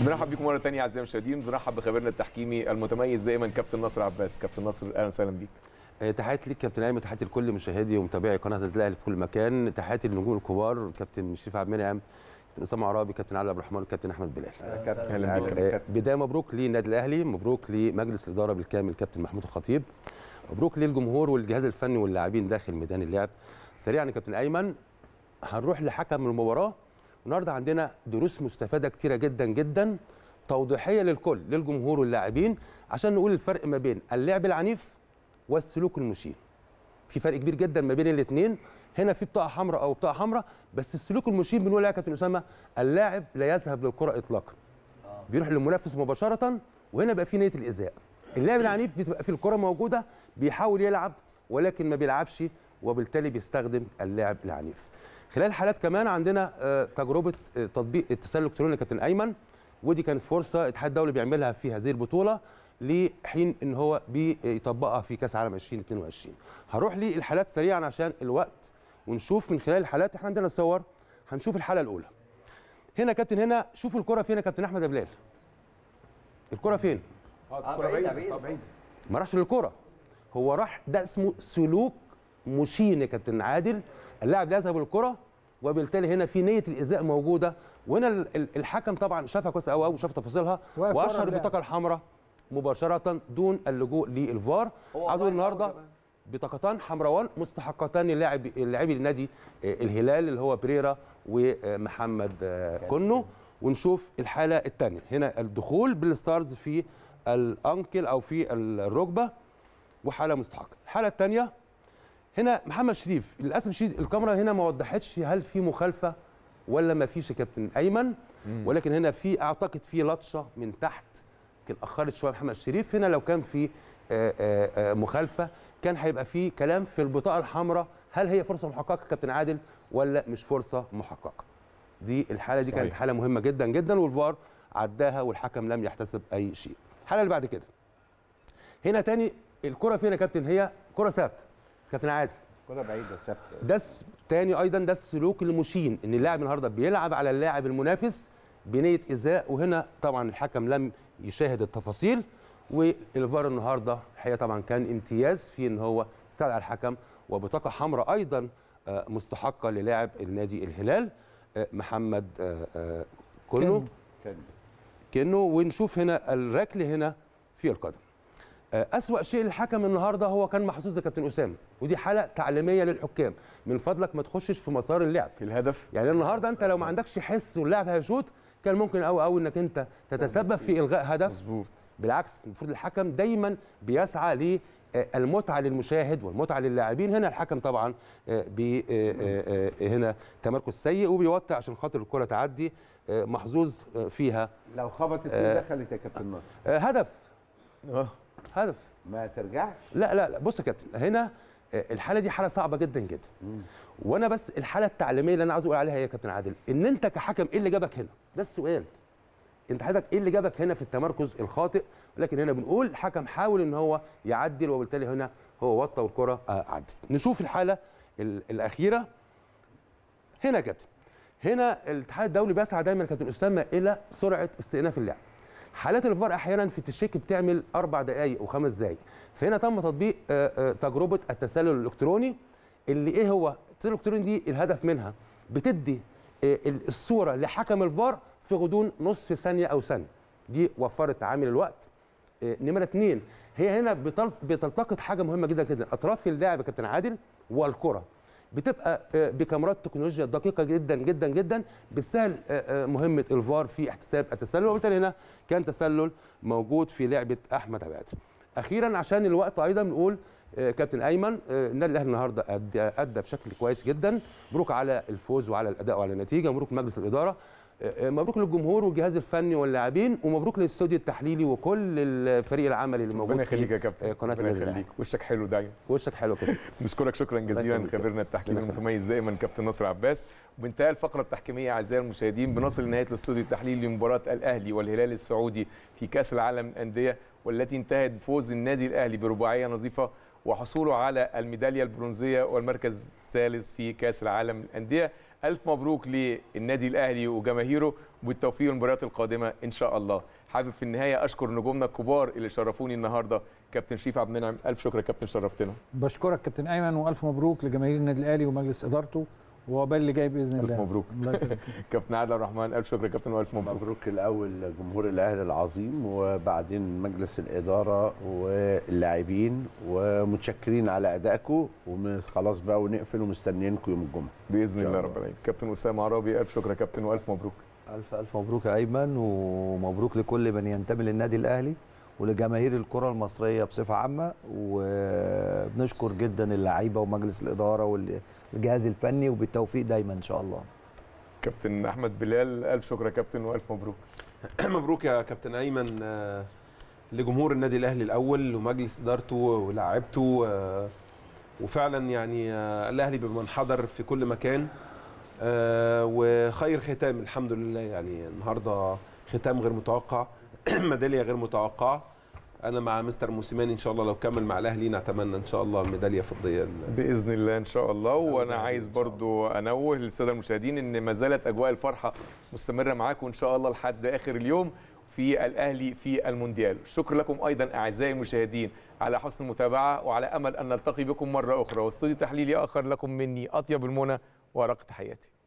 بنرحب بكم مره ثانيه اعزائي المشاهدين بنرحب بخبيرنا التحكيمي المتميز دايما كابتن نصر عباس كابتن نصر اهلا وسهلا بيك آه، تحياتي ليك كابتن ايمن تحياتي لكل مشاهدي ومتابعي قناه الاهلي في كل مكان تحياتي للنجوم الكبار كابتن شريف عبد المنعم كابتن اسامه عرابي كابتن علي عبد الرحمن كابتن احمد بلال كابتن اهلا آه، بدايه مبروك للنادي الاهلي مبروك لمجلس الاداره بالكامل كابتن محمود الخطيب مبروك للجمهور والجهاز الفني واللاعبين داخل ميدان اللعب سريعا كابتن ايمن هنروح لحكم المباراه النهارده عندنا دروس مستفاده كتيره جدا جدا توضيحيه للكل للجمهور واللاعبين عشان نقول الفرق ما بين اللعب العنيف والسلوك المشين في فرق كبير جدا ما بين الاثنين هنا في بطاقه حمراء او بطاقه حمراء بس السلوك المشين بنقول يا كابتن اسامه اللاعب لا يذهب للكره اطلاقا بيروح للمنافس مباشره وهنا بقى في نيه الايذاء اللاعب العنيف بتبقى في الكره موجوده بيحاول يلعب ولكن ما بيلعبش وبالتالي بيستخدم اللاعب العنيف خلال حالات كمان عندنا آه، تجربه آه، تطبيق التسلل الالكتروني كابتن ايمن ودي كانت فرصه الاتحاد الدولي بيعملها في هذه البطوله لحين ان هو بيطبقها في كاس عالم 2022 هروح للحالات سريعا عشان الوقت ونشوف من خلال الحالات احنا عندنا صور هنشوف الحاله الاولى هنا كابتن هنا شوفوا الكره فين يا كابتن احمد ابلال الكره فين اه, آه، بعيده بعيد ما راحش للكره هو راح ده اسمه سلوك مشين يا كابتن عادل اللاعب لا يذهب للكره وبالتالي هنا في نيه الايذاء موجوده وهنا الحكم طبعا شافها كويس قوي قوي وشاف تفاصيلها واشهر البطاقه الحمراء مباشره دون اللجوء للفار عايز النهارده بطاقتان حمراوان مستحقتان للاعب اللاعبي لنادي آه، الهلال اللي هو بريرا ومحمد آه، كنو ونشوف الحاله الثانيه هنا الدخول بالستارز في الانكل او في الركبه وحاله مستحقه الحاله الثانيه هنا محمد شريف للاسف الشديد الكاميرا هنا ما وضحتش هل في مخالفه ولا ما فيش يا كابتن ايمن ولكن هنا في اعتقد في لطشه من تحت يمكن اخرت شويه محمد شريف هنا لو كان في آه، آه، آه، مخالفه كان هيبقى في كلام في البطاقه الحمراء هل هي فرصه محققه كابتن عادل ولا مش فرصه محققه دي الحاله دي كانت حاله مهمه جدا جدا والفار عداها والحكم لم يحتسب اي شيء الحاله اللي بعد كده هنا تاني الكره فين يا كابتن هي كره ثابته كابتن عادل كره بعيده ثابته ده تاني ايضا ده السلوك المشين ان اللاعب النهارده بيلعب على اللاعب المنافس بنيه ايذاء وهنا طبعا الحكم لم يشاهد التفاصيل والفار النهارده الحقيقه طبعا كان امتياز في ان هو استدعى الحكم وبطاقه حمراء ايضا آه، مستحقه للاعب النادي الهلال آه، محمد آه، كنو كنو ونشوف هنا الركل هنا في القدم آه، أسوأ شيء للحكم النهارده هو كان محظوظ يا كابتن أسامة ودي حالة تعليمية للحكام من فضلك ما تخشش في مسار اللعب في الهدف يعني النهارده أنت لو ما عندكش حس واللاعب هيشوط كان ممكن قوي قوي انك انت تتسبب في الغاء هدف مظبوط بالعكس المفروض الحكم دايما بيسعى ل آه، المتعة للمشاهد والمتعه للاعبين هنا الحكم طبعا آه، بي هنا تمركز سيء وبيوطي عشان خاطر الكره تعدي محظوظ فيها لو خبطت دخلت يا كابتن ناصر هدف هدف ما ترجعش لا لا لا بص يا كابتن هنا آه، الحاله دي حاله صعبه جدا جدا مم. وانا بس الحاله التعليميه اللي انا عاوز اقول عليها هي إيه يا كابتن عادل ان انت كحكم ايه اللي جابك هنا ده السؤال انت حضرتك ايه اللي جابك هنا في التمركز الخاطئ ولكن هنا بنقول الحكم حاول ان هو يعدل وبالتالي هنا هو وطى والكره آه، عدت نشوف الحاله الاخيره هنا يا كابتن هنا الاتحاد الدولي بيسعى دايما كابتن اسامه الى سرعه استئناف اللعب حالات الفار احيانا في التشيك بتعمل اربع دقائق وخمس دقائق فهنا تم تطبيق آه، آه، تجربه التسلل الالكتروني اللي ايه هو التسلل الالكتروني دي الهدف منها بتدي آه، الصوره لحكم الفار في غضون نصف ثانيه او ثانيه دي وفرت عامل الوقت نمره اثنين هي هنا بتلتقط حاجه مهمه جدا جدا اطراف اللعب كابتن عادل والكره بتبقى آه، بكاميرات تكنولوجيا دقيقه جدا جدا جدا بتسهل آه، آه، مهمه الفار في احتساب التسلل وبالتالي هنا كان تسلل موجود في لعبه احمد عباد. اخيرا عشان الوقت ايضا نقول كابتن ايمن النادي الاهلي النهارده ادى بشكل كويس جدا مبروك على الفوز وعلى الاداء وعلى النتيجه مبروك مجلس الاداره آه، آه، مبروك للجمهور والجهاز الفني واللاعبين ومبروك للاستوديو التحليلي وكل الفريق العملي اللي موجود ربنا يخليك يا كابتن آه، قناه ربنا يخليك وشك حلو دايما وشك حلو كده نشكرك شكرا جزيلا خبيرنا التحكيمي المتميز دائما كابتن نصر عباس وبانتهاء الفقره التحكيميه اعزائي المشاهدين بنصل لنهايه الاستوديو التحليلي لمباراه الاهلي والهلال السعودي في كاس العالم للانديه والتي انتهت بفوز النادي الاهلي برباعيه نظيفه وحصوله على الميداليه البرونزيه والمركز الثالث في كاس العالم للانديه الف مبروك للنادي الاهلي وجماهيره بالتوفيق للمباريات القادمه ان شاء الله حابب في النهايه اشكر نجومنا الكبار اللي شرفوني النهارده كابتن شريف عبد المنعم الف شكر يا كابتن شرفتنا بشكرك كابتن ايمن والف مبروك لجماهير النادي الاهلي ومجلس ادارته وعقبال اللي جاي باذن الله الف مبروك كابتن عادل الرحمن الف شكر يا كابتن والف مبروك مبروك الاول جمهور الاهلي العظيم وبعدين مجلس الاداره واللاعبين ومتشكرين على ادائكم وخلاص بقى ونقفل ومستنيينكم يوم الجمعه باذن الله رب العالمين كابتن اسامه عرابي الف شكر يا كابتن والف مبروك الف الف مبروك يا ايمن ومبروك لكل من ينتمي للنادي الاهلي ولجماهير الكره المصريه بصفه عامه وبنشكر جدا اللعيبه ومجلس الاداره والجهاز الفني وبالتوفيق دايما ان شاء الله كابتن احمد بلال الف شكر يا كابتن والف مبروك مبروك يا كابتن ايمن آه، لجمهور النادي الاهلي الاول ومجلس ادارته ولاعيبته آه، وفعلا يعني آه، الاهلي بمنحدر في كل مكان وخير ختام الحمد لله يعني النهارده ختام غير متوقع ميداليه غير متوقعه انا مع مستر موسيماني ان شاء الله لو كمل مع الاهلي نتمنى ان شاء الله ميداليه فضيه باذن الله ان شاء الله وانا يعني عايز برضو انوه للساده المشاهدين ان ما زالت اجواء الفرحه مستمره معاكم ان شاء الله لحد اخر اليوم في الاهلي في المونديال شكرا لكم ايضا اعزائي المشاهدين على حسن المتابعه وعلى امل ان نلتقي بكم مره اخرى واستوديو تحليلي اخر لكم مني اطيب المنى ورقه حياتي